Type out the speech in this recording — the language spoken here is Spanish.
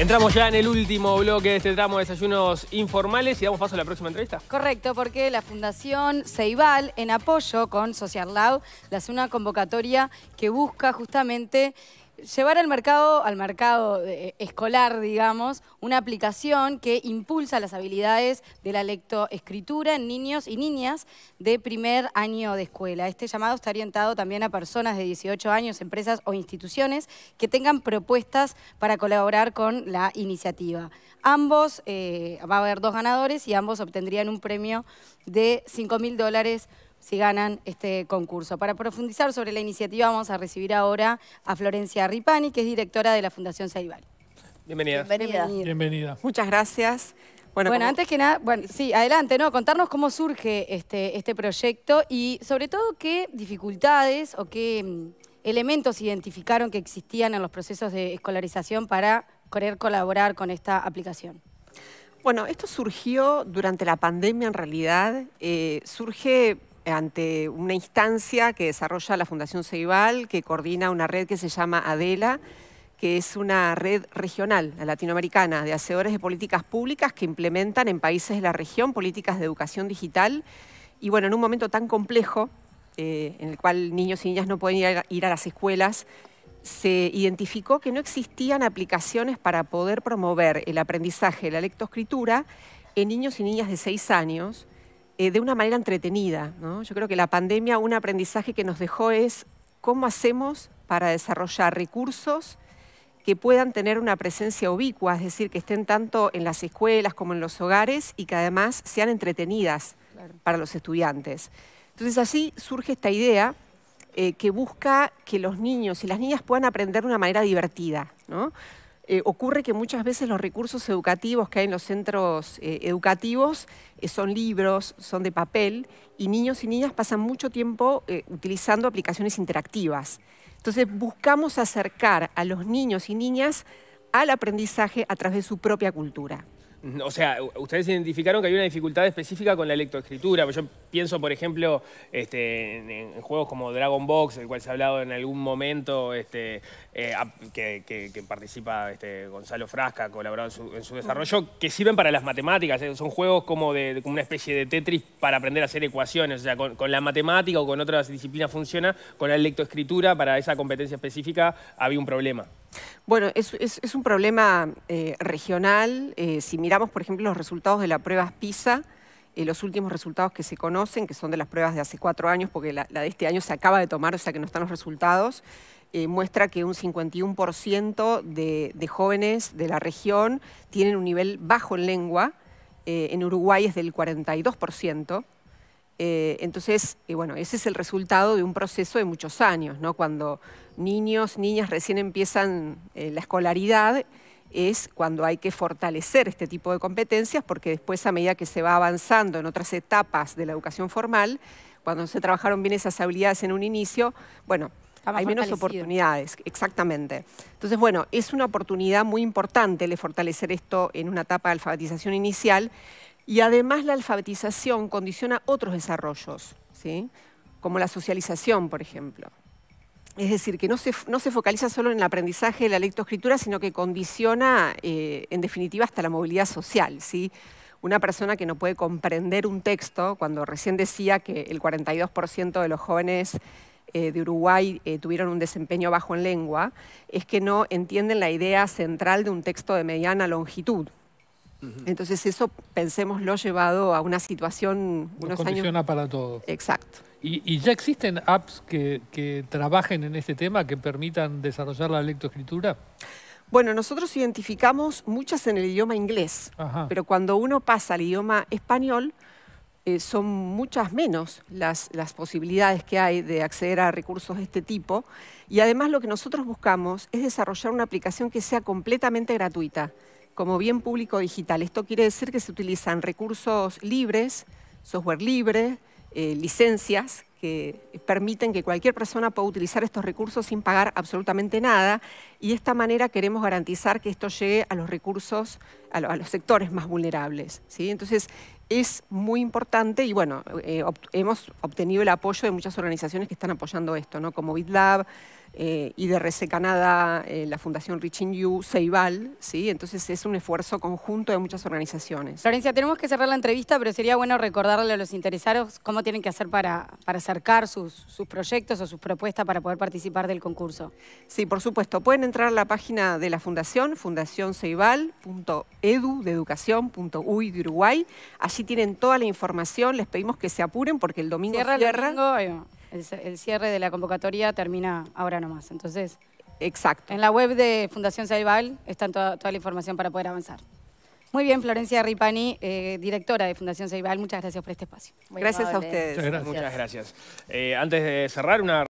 Entramos ya en el último bloque de este tramo de desayunos informales y damos paso a la próxima entrevista. Correcto, porque la Fundación Ceibal, en apoyo con Social Lab, hace una convocatoria que busca justamente llevar al mercado, al mercado eh, escolar, digamos, una aplicación que impulsa las habilidades de la lectoescritura en niños y niñas de primer año de escuela. Este llamado está orientado también a personas de 18 años, empresas o instituciones que tengan propuestas para colaborar con la iniciativa. Ambos, eh, va a haber dos ganadores y ambos obtendrían un premio de 5.000 mil dólares si ganan este concurso. Para profundizar sobre la iniciativa vamos a recibir ahora a Florencia Ripani, que es directora de la Fundación Saibal. Bienvenida. Bienvenida. Bienvenida. Muchas gracias. Bueno, antes que nada, bueno, sí, adelante, ¿no? Contarnos cómo surge este, este proyecto y sobre todo qué dificultades o qué mm, elementos identificaron que existían en los procesos de escolarización para querer colaborar con esta aplicación. Bueno, esto surgió durante la pandemia en realidad. Eh, surge ante una instancia que desarrolla la Fundación Ceibal, que coordina una red que se llama Adela, que es una red regional latinoamericana de hacedores de políticas públicas que implementan en países de la región políticas de educación digital. Y bueno, en un momento tan complejo, eh, en el cual niños y niñas no pueden ir a, las escuelas, se identificó que no existían aplicaciones para poder promover el aprendizaje, la lectoescritura en niños y niñas de 6 años eh, de una manera entretenida. Yo creo que la pandemia, un aprendizaje que nos dejó es cómo hacemos para desarrollar recursos que puedan tener una presencia ubicua, es decir, que estén tanto en las escuelas como en los hogares y que además sean entretenidas para los estudiantes. Entonces así surge esta idea eh, que busca que los niños y las niñas puedan aprender de una manera divertida. ¿no? Eh, ocurre que muchas veces los recursos educativos que hay en los centros eh, educativos eh, son libros, son de papel, y niños y niñas pasan mucho tiempo utilizando aplicaciones interactivas. Entonces buscamos acercar a los niños y niñas al aprendizaje a través de su propia cultura. O sea, ustedes identificaron que hay una dificultad específica con la lectoescritura. Yo pienso, por ejemplo, este, en, juegos como Dragon Box, el cual se ha hablado en algún momento, este, eh, que, participa este, Gonzalo Frasca, colaborado en su, desarrollo, que sirven para las matemáticas. Eh, son juegos como, de, como una especie de Tetris para aprender a hacer ecuaciones. O sea, con, la matemática o con otras disciplinas funciona, con la lectoescritura para esa competencia específica había un problema. Bueno, es, un problema eh, regional. Eh, si miramos, por ejemplo, los resultados de la prueba PISA, eh, los últimos resultados que se conocen, que son de las pruebas de hace cuatro años, porque la, de este año se acaba de tomar, o sea que no están los resultados, muestra que un 51% de, de, jóvenes de la región tienen un nivel bajo en lengua, en Uruguay es del 42%. Eh, entonces, bueno, ese es el resultado de un proceso de muchos años, ¿no? Cuando niños, niñas recién empiezan eh, la escolaridad, es cuando hay que fortalecer este tipo de competencias, porque después, a medida que se va avanzando en otras etapas de la educación formal, cuando se trabajaron bien esas habilidades en un inicio, bueno, hay menos oportunidades, exactamente. Entonces, bueno, es una oportunidad muy importante el de fortalecer esto en una etapa de alfabetización inicial, y además la alfabetización condiciona otros desarrollos, ¿sí? como la socialización, por ejemplo. Es decir, que no se, no se focaliza solo en el aprendizaje de la lectoescritura, sino que condiciona, eh, en definitiva, hasta la movilidad social. ¿sí? una persona que no puede comprender un texto, cuando recién decía que el 42% de los jóvenes eh, de Uruguay eh, tuvieron un desempeño bajo en lengua, es que no entienden la idea central de un texto de mediana longitud. Entonces eso, ha llevado a una situación unos condiciona para todo. Exacto. ¿Y, ya existen apps que, trabajen en este tema, que permitan desarrollar la lectoescritura? Bueno, nosotros identificamos muchas en el idioma inglés, pero cuando uno pasa al idioma español, eh, son muchas menos las, posibilidades que hay de acceder a recursos de este tipo. Y además lo que nosotros buscamos es desarrollar una aplicación que sea completamente gratuita como bien público digital. Esto quiere decir que se utilizan recursos libres, software libre, eh, licencias que permiten que cualquier persona pueda utilizar estos recursos sin pagar absolutamente nada y de esta manera queremos garantizar que esto llegue a los recursos, a, los sectores más vulnerables. ¿sí? Entonces es muy importante y bueno, eh, hemos obtenido el apoyo de muchas organizaciones que están apoyando esto, ¿no? como BitLab, eh, y de Resecanada, eh, la Fundación Reaching You, Ceibal, ¿sí? Entonces es un esfuerzo conjunto de muchas organizaciones. Florencia, tenemos que cerrar la entrevista, pero sería bueno recordarle a los interesados cómo tienen que hacer para, para acercar sus, proyectos o sus propuestas para poder participar del concurso. Sí, por supuesto. Pueden entrar a la página de la Fundación, fundacionceibal.edu, de educación.uy de Uruguay. Allí tienen toda la información. Les pedimos que se apuren porque el domingo cierra. El domingo, el, cierre de la convocatoria termina ahora nomás. Entonces, Exacto. En la web de Fundación Ceibal está toda, la información para poder avanzar. Muy bien, Florencia Ripani, eh, directora de Fundación Ceibal, muchas gracias por este espacio. gracias a ustedes. Muchas gracias. Eh, antes de cerrar, una...